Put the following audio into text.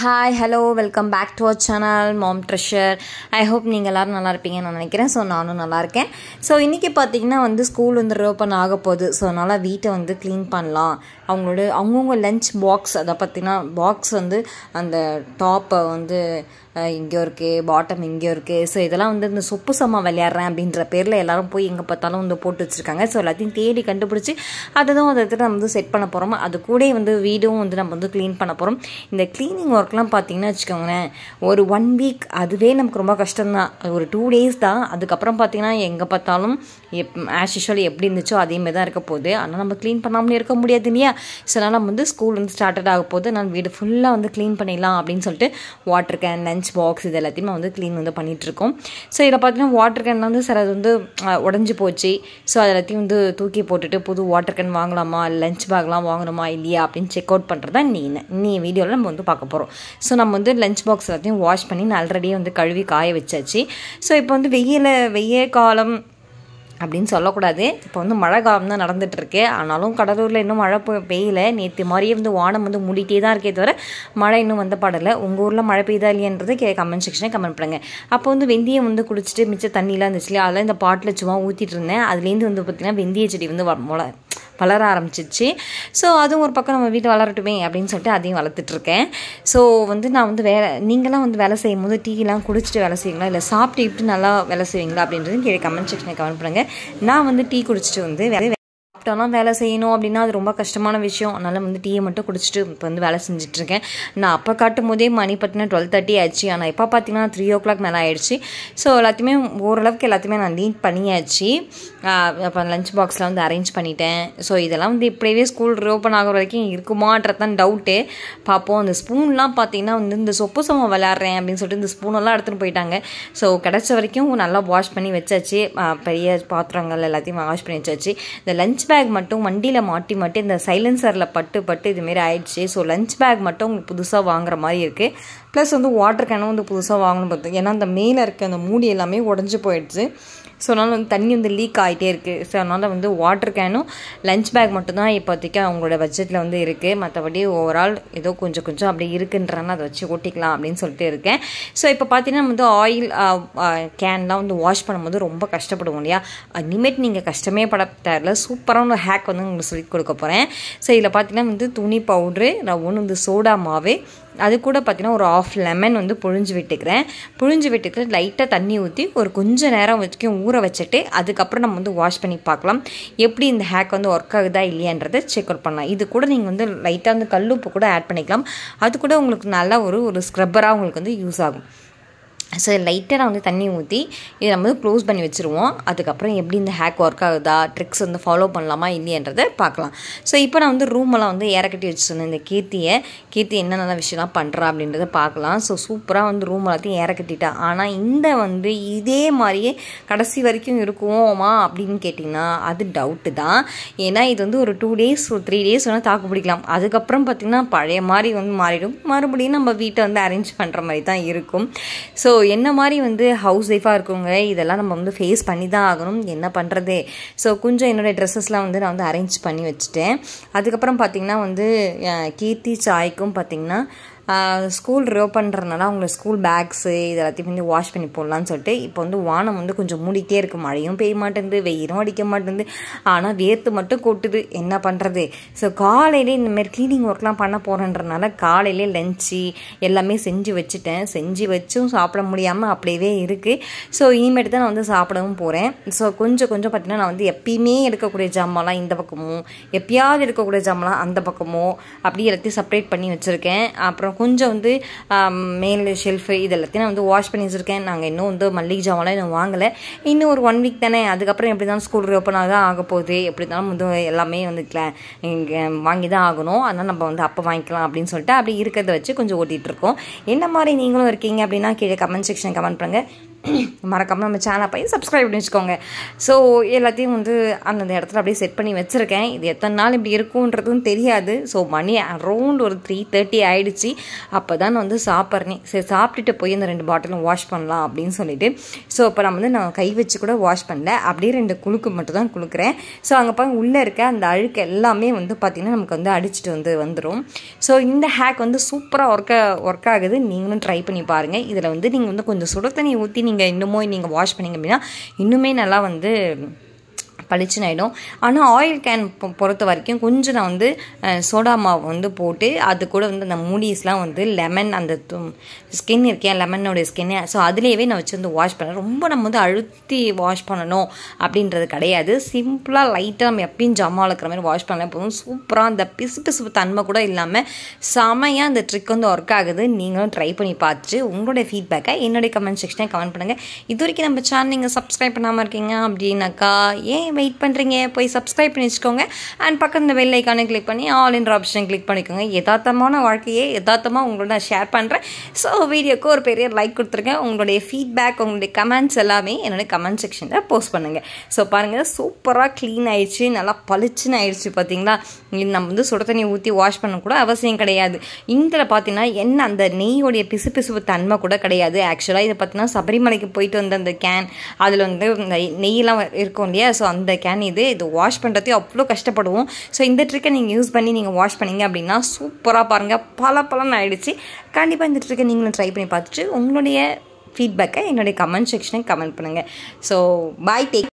hi hello welcome back to our channel mom treasure I hope நீங்கள் எல்லோரும் நல்லா இருப்பீங்கன்னு நான் நினைக்கிறேன் ஸோ நானும் நல்லா இருக்கேன் ஸோ இன்றைக்கி பார்த்தீங்கன்னா வந்து ஸ்கூல் வந்து ஓப்பன் ஆக போகுது ஸோ அதனால் வீட்டை வந்து க்ளீன் பண்ணலாம் அவங்களோட அவங்கவுங்க லஞ்ச் பாக்ஸ் அதை பார்த்தீங்கன்னா பாக்ஸ் வந்து அந்த டாப்பை வந்து இங்கே இருக்குது பாட்டம் இங்கே இருக்குது ஸோ இதெல்லாம் வந்து இந்த சொப்பு சம்மா விளையாடுறேன் அப்படின்ற பேரில் எல்லோரும் போய் எங்கே பார்த்தாலும் வந்து போட்டு வச்சுருக்காங்க ஸோ எல்லாத்தையும் தேடி கண்டுபிடிச்சி அதை தான் அதை எடுத்துகிட்டு நம்ம வந்து செட் பண்ண போகிறோம் அது கூட வந்து வீடும் வந்து நம்ம வந்து க்ளீன் பண்ண போகிறோம் இந்த க்ளீனிங் ஒர்க்லாம் பார்த்திங்கன்னா வச்சுக்கோங்களேன் ஒரு ஒன் வீக் அதுவே நமக்கு ரொம்ப கஷ்டம்தான் ஒரு டூ டேஸ் தான் அதுக்கப்புறம் பார்த்திங்கன்னா எங்கே பார்த்தாலும் எப் ஆஸ் யூஷுவல் எப்படி இருந்துச்சோ அதேமாதிரி தான் இருக்க போகுது ஆனால் நம்ம க்ளீன் பண்ணாமலே இருக்க முடியாது இல்லையா ஸோ நம்ம வந்து ஸ்கூல் வந்து ஸ்டார்டட் ஆக போது நான் வீடு ஃபுல்லாக வந்து க்ளீன் பண்ணிடலாம் அப்படின்னு சொல்லிட்டு water can lunch lunch box இது எல்லாத்தையுமே வந்து க்ளீன் வந்து பண்ணிகிட்ருக்கோம் ஸோ இதில் பார்த்தீங்கன்னா வாட்டர் கேன் வந்து சார் அது வந்து உடஞ்சி போச்சு ஸோ அது எல்லாத்தையும் வந்து தூக்கி போட்டுட்டு புது வாட்டர் கேன் வாங்கலாமா லஞ்ச் பேக்லாம் வாங்கணுமா இல்லையா அப்படின்னு செக் அவுட் பண்ணுறது தான் நீ நீ வீடியோவில் நம்ம வந்து பார்க்க போகிறோம் ஸோ நம்ம வந்து லஞ்ச் பாக்ஸ் எல்லாத்தையும் வாஷ் பண்ணி நான் ஆல்ரெடியே வந்து கழுவி காய வச்சாச்சு ஸோ இப்போ வந்து வெயில் வெயில் காலம் அப்படின்னு சொல்லக்கூடாது இப்போ வந்து மழை காலம் தான் நடந்துகிட்ருக்கு ஆனாலும் கடலூரில் இன்னும் மழை பெய்யல நேற்று மாதிரியே வந்து வானம் வந்து மூடிட்டே தான் இருக்கே தவிர மழை இன்னும் வந்த பாடலை உங்கள் ஊரில் மழை பெய்தா இல்லையன்றது கே கமெண்ட் செக்ஷனே கமெண்ட் பண்ணுங்கள் அப்போ வந்து வெந்தயம் வந்து குடிச்சிட்டு மிச்ச தண்ணிலாம் இருந்துச்சு இல்லையா அதெல்லாம் இந்த பாட்டில் சும்மா ஊற்றிட்டு இருந்தேன் அதுலேருந்து வந்து பார்த்திங்கன்னா வெந்தய செடி வந்து முளை வளர ஆரம்பிச்சிச்சு ஸோ அதுவும் ஒரு பக்கம் நம்ம வீட்டில் வளரட்டுமே அப்படின்னு சொல்லிட்டு அதையும் வளர்த்துட்ருக்கேன் ஸோ வந்து நான் வந்து வேலை நீங்களாம் வந்து வேலை செய்யும் போது டீலாம் குடிச்சிட்டு வேலை செய்வீங்களா இல்லை சாப்பிட்டு இப்படி நல்லா வேலை செய்வீங்களா அப்படின்றது கீழே கமெண்ட் செக்ஷனை கமெண்ட் பண்ணுங்கள் நான் வந்து டீ குடிச்சிட்டு வந்து வேலை சாப்பிட்டோம்லாம் வேலை செய்யணும் அப்படின்னா அது ரொம்ப கஷ்டமான விஷயம் அதனால் வந்து டீயை மட்டும் குடிச்சிட்டு இப்போ வந்து வேலை செஞ்சிட்ருக்கேன் நான் அப்போ காட்டும் போதே மணி பட்டினா டுவெல் தேர்ட்டி ஆச்சு ஆனால் இப்போ பார்த்தீங்கன்னா த்ரீ ஓ கிளாக் மேலே ஆயிடுச்சு ஸோ எல்லாத்தையுமே ஓரளவுக்கு எல்லாத்தையுமே நான் லீட் பண்ணியாச்சு அப்போ லஞ்ச் பாக்ஸில் வந்து அரேஞ்ச் பண்ணிட்டேன் ஸோ இதெல்லாம் வந்து இப்படியே ஸ்கூல் ரீஓப்பன் ஆகிற வரைக்கும் இருக்குமான்றதான் தான் டவுட்டு பார்ப்போம் அந்த ஸ்பூன்லாம் பார்த்தீங்கன்னா வந்து இந்த சொப்பு சமம் விளாட்றேன் அப்படின்னு சொல்லிட்டு இந்த ஸ்பூனெல்லாம் எடுத்துகிட்டு போயிட்டாங்க ஸோ கிடச்ச வரைக்கும் நல்லா வாஷ் பண்ணி வச்சாச்சு பெரிய பாத்திரங்கள் எல்லாத்தையும் வாஷ் பண்ணி வச்சாச்சு இந்த லஞ்ச் பேக் மட்டும் வண்டியில் மாட்டி மாட்டி இந்த சைலன்சரில் பட்டு பட்டு இதுமாரி ஆயிடுச்சு ஸோ லஞ்ச் பேக் மட்டும் உங்களுக்கு புதுசாக வாங்குற மாதிரி இருக்குது ப்ளஸ் வந்து வாட்டர் கேனும் வந்து புதுசாக வாங்கணும் பார்த்தோம் ஏன்னா அந்த மேலே இருக்க அந்த மூடி எல்லாமே உடஞ்சி போயிடுச்சு ஸோ அதனால் வந்து தண்ணி வந்து லீக் ஆகிட்டே இருக்குது ஸோ அதனால் வந்து வாட்டர் கேனும் லஞ்ச் பேக் மட்டும்தான் இப்போதைக்கு அவங்களோட பட்ஜெட்டில் வந்து இருக்குது மற்றபடி ஓவரால் ஏதோ கொஞ்சம் கொஞ்சம் அப்படி இருக்குன்றனால அதை வச்சு ஓட்டிக்கலாம் அப்படின்னு சொல்லிட்டு இருக்கேன் ஸோ இப்போ பார்த்தீங்கன்னா வந்து ஆயில் கேன்லாம் வந்து வாஷ் பண்ணும்போது ரொம்ப கஷ்டப்படுவோம் இல்லையா இனிமேட் நீங்கள் கஷ்டமே பட தேவையில்ல சூப்பரான ஹேக் வந்து உங்களுக்கு சொல்லி கொடுக்க போகிறேன் ஸோ இதில் பார்த்தீங்கன்னா வந்து துணி பவுட்ரு நான் ஒன்று வந்து சோடா மாவு அது கூட பார்த்திங்கன்னா ஒரு ஆஃப் லெமன் வந்து புழிஞ்சு விட்டுக்கிறேன் புழிஞ்சு விட்டுக்கிட்டு லைட்டாக தண்ணி ஊற்றி ஒரு கொஞ்சம் நேரம் வரைக்கும் ஊற வச்சுட்டு அதுக்கப்புறம் நம்ம வந்து வாஷ் பண்ணி பார்க்கலாம் எப்படி இந்த ஹேக் வந்து ஒர்க் ஆகுதா இல்லையான்றதை செக் அவுட் பண்ணலாம் இது கூட நீங்கள் வந்து லைட்டாக வந்து கல்லுப்பு கூட ஆட் பண்ணிக்கலாம் அது கூட உங்களுக்கு நல்லா ஒரு ஒரு ஸ்க்ரப்பராக உங்களுக்கு வந்து யூஸ் ஆகும் ஸோ லைட்டாக நான் வந்து தண்ணி ஊற்றி இதை நம்ம வந்து க்ளோஸ் பண்ணி வச்சுருவோம் அதுக்கப்புறம் எப்படி இந்த ஹேக் ஒர்க் ஆகுதா ட்ரிக்ஸ் வந்து ஃபாலோ பண்ணலாமா இல்லையன்றதை பார்க்கலாம் ஸோ இப்போ நான் வந்து ரூமெல்லாம் வந்து ஏறக்கட்டி வச்சுருந்தேன் இந்த கீர்த்தியை கீர்த்தி என்னென்ன விஷயம்லாம் பண்ணுறா அப்படின்றத பார்க்கலாம் ஸோ சூப்பராக வந்து ரூம் எல்லாத்தையும் ஏறக்கட்டிட்டா ஆனால் இந்த வந்து இதே மாதிரியே கடைசி வரைக்கும் இருக்குவோமா அப்படின்னு கேட்டிங்கன்னா அது டவுட்டு தான் ஏன்னா இது வந்து ஒரு டூ டேஸ் ஒரு த்ரீ டேஸ் வேணால் தாக்கு பிடிக்கலாம் அதுக்கப்புறம் பார்த்திங்கன்னா பழைய மாதிரி வந்து மாறிடும் மறுபடியும் நம்ம வீட்டை வந்து அரேஞ்ச் பண்ணுற மாதிரி தான் இருக்கும் ஸோ என்ன மாதிரி வந்து ஹவுஸ் ஒய்ஃபாக இருக்கவங்க இதெல்லாம் நம்ம வந்து ஃபேஸ் பண்ணி தான் ஆகணும் என்ன பண்ணுறது ஸோ கொஞ்சம் என்னுடைய ட்ரெஸ்ஸஸ்லாம் வந்து நான் வந்து அரேஞ்ச் பண்ணி வச்சுட்டேன் அதுக்கப்புறம் பார்த்திங்கன்னா வந்து கீர்த்தி சாய்க்கும் பார்த்திங்கன்னா ஸ்கூல் ரோ பண்ணுறதுனால அவங்கள ஸ்கூல் பேக்ஸு இது எல்லாத்தையும் வந்து வாஷ் பண்ணி போடலான்னு சொல்லிட்டு இப்போ வந்து வானம் வந்து கொஞ்சம் மூடிட்டே இருக்கு மழையும் பெய்ய மாட்டேங்குது வெயிலும் அடிக்க மாட்டேங்குது ஆனால் வேர்த்து மட்டும் கொட்டுது என்ன பண்ணுறது ஸோ காலையிலே இந்தமாரி க்ளீனிங் ஒர்க்லாம் பண்ண போகிறேன்றனால காலையிலே லஞ்சு எல்லாமே செஞ்சு வச்சுட்டேன் செஞ்சு வச்சும் சாப்பிட முடியாமல் அப்படியே இருக்குது ஸோ இனிமேட்டு தான் நான் வந்து சாப்பிடவும் போகிறேன் ஸோ கொஞ்சம் கொஞ்சம் பார்த்திங்கன்னா நான் வந்து எப்பயுமே எடுக்கக்கூடிய ஜாமான்லாம் இந்த பக்கமும் எப்பயாவது எடுக்கக்கூடிய ஜாமெலாம் அந்த பக்கமோ அப்படியே எல்லாத்தையும் செப்பரேட் பண்ணி வச்சுருக்கேன் அப்புறம் அப்புறம் கொஞ்சம் வந்து மேல் ஷெல்ஃபு இது எல்லாத்தையும் நான் வந்து வாஷ் பண்ணி வச்சுருக்கேன் நாங்கள் இன்னும் வந்து மல்லிகை ஜாமான்லாம் இன்னும் வாங்கலை இன்னும் ஒரு ஒன் வீக் தானே அதுக்கப்புறம் எப்படி தான் ஸ்கூல் ரீஓப்பன் ஆக தான் ஆக போகுது எப்படி தான் வந்து எல்லாமே வந்து கிளா இங்கே வாங்கி தான் ஆகணும் அதனால் நம்ம வந்து அப்போ வாங்கிக்கலாம் அப்படின்னு சொல்லிட்டு அப்படி இருக்கிறத வச்சு கொஞ்சம் ஓட்டிகிட்டு இருக்கோம் என்ன மாதிரி நீங்களும் இருக்கீங்க அப்படின்னா கீழே கமெண்ட் செக்ஷன் கமெண்ட் பண்ணுங்கள் மறக்காமல் நம்ம சேனலை பையன் சப்ஸ்கிரைப் பண்ணி வச்சுக்கோங்க ஸோ எல்லாத்தையும் வந்து அந்தந்த இடத்துல அப்படியே செட் பண்ணி வச்சுருக்கேன் இது எத்தனை நாள் இப்படி இருக்குன்றதும் தெரியாது ஸோ மணி அரௌண்ட் ஒரு த்ரீ தேர்ட்டி ஆகிடுச்சு அப்போ தான் வந்து சாப்பிட்றேன் சரி சாப்பிட்டுட்டு போய் அந்த ரெண்டு பாட்டிலும் வாஷ் பண்ணலாம் அப்படின்னு சொல்லிட்டு ஸோ இப்போ நான் வந்து நான் கை வச்சு கூட வாஷ் பண்ணல அப்படியே ரெண்டு குழுக்கு மட்டும் தான் குழுக்கிறேன் ஸோ அங்கே பாருங்க உள்ளே இருக்க அந்த அழுக்கு எல்லாமே வந்து பார்த்திங்கன்னா நமக்கு வந்து அடிச்சுட்டு வந்து வந்துடும் ஸோ இந்த ஹேக் வந்து சூப்பராக ஒர்க்க ஒர்க் ஆகுது நீங்களும் ட்ரை பண்ணி பாருங்கள் இதில் வந்து நீங்கள் வந்து கொஞ்சம் சுட தண்ணி ஊற்றி நீங்கள் இன்னமும் நீங்கள் வாஷ் பண்ணிங்க அப்படின்னா இன்னுமே நல்லா வந்து பளிச்சுன்னு ஆகிடும் ஆனால் ஆயில் கேன் பொறுத்த வரைக்கும் கொஞ்சம் நான் வந்து சோடா மாவு வந்து போட்டு அது கூட வந்து அந்த மூடிஸ்லாம் வந்து லெமன் அந்த ஸ்கின் இருக்கேன் லெமனோடைய ஸ்கின்னு ஸோ அதுலேயே நான் வச்சு வந்து வாஷ் பண்ணேன் ரொம்ப நம்ம வந்து அழுத்தி வாஷ் பண்ணணும் அப்படின்றது கிடையாது சிம்பிளாக லைட்டாக நம்ம எப்பயும் ஜம்மா இருக்கிற மாதிரி வாஷ் பண்ணலாம் போதும் சூப்பராக அந்த பிசு பிசுப்பு தன்மை கூட இல்லாமல் செமையாக அந்த ட்ரிக் வந்து ஒர்க் ஆகுது நீங்களும் ட்ரை பண்ணி பார்த்து உங்களுடைய ஃபீட்பேக்கை என்னுடைய கமெண்ட் செக்ஷனை கமெண்ட் பண்ணுங்கள் இது வரைக்கும் நம்ம சேனல் நீங்கள் சப்ஸ்கிரைப் பண்ணாமல் இருக்கீங்க அப்படின்னாக்கா ஏன் வெயிட் பண்ணுறீங்க போய் சப்ஸ்கிரைப் பண்ணி வச்சுக்கோங்க அண்ட் பக்கத்தில் பெல் ஐக்கானே கிளிக் பண்ணி ஆல் இன்ற ஆப்ஷன் கிளிக் பண்ணிக்கோங்க யதார்த்தமான வாழ்க்கையே யதார்த்தமாக உங்களோட நான் ஷேர் பண்ணுறேன் ஸோ வீடியோக்கு ஒரு பெரிய லைக் கொடுத்துருக்கேன் உங்களுடைய ஃபீட்பேக் உங்களுடைய கமெண்ட்ஸ் எல்லாமே என்னோடய கமெண்ட் செக்ஷனில் போஸ்ட் பண்ணுங்கள் ஸோ பாருங்கள் சூப்பராக க்ளீன் ஆயிடுச்சு நல்லா பளிச்சுன்னு ஆயிடுச்சு பார்த்தீங்களா நம்ம வந்து சுட தண்ணி ஊற்றி வாஷ் பண்ண கூட அவசியம் கிடையாது இங்கே பார்த்தீங்கன்னா என்ன அந்த நெய்யோடைய பிசு பிசுப்பு தன்மை கூட கிடையாது ஆக்சுவலாக இதை பார்த்தீங்கன்னா சபரிமலைக்கு போயிட்டு வந்த அந்த கேன் அதில் வந்து நெய்யெல்லாம் இருக்கும் இல்லையா ஸோ அந்த இந்த கேன் இது இது வாஷ் பண்ணுறதையும் அவ்வளோ கஷ்டப்படுவோம் ஸோ இந்த ட்ரிக்கை நீங்கள் யூஸ் பண்ணி நீங்கள் வாஷ் பண்ணிங்க அப்படின்னா சூப்பராக பாருங்கள் பல பலன் ஆகிடுச்சு கண்டிப்பாக இந்த ட்ரிக்கை நீங்களும் ட்ரை பண்ணி பார்த்துட்டு உங்களுடைய ஃபீட்பேக்கை என்னுடைய கமெண்ட் செக்ஷனை கமெண்ட் பண்ணுங்கள் ஸோ பாய் டேக்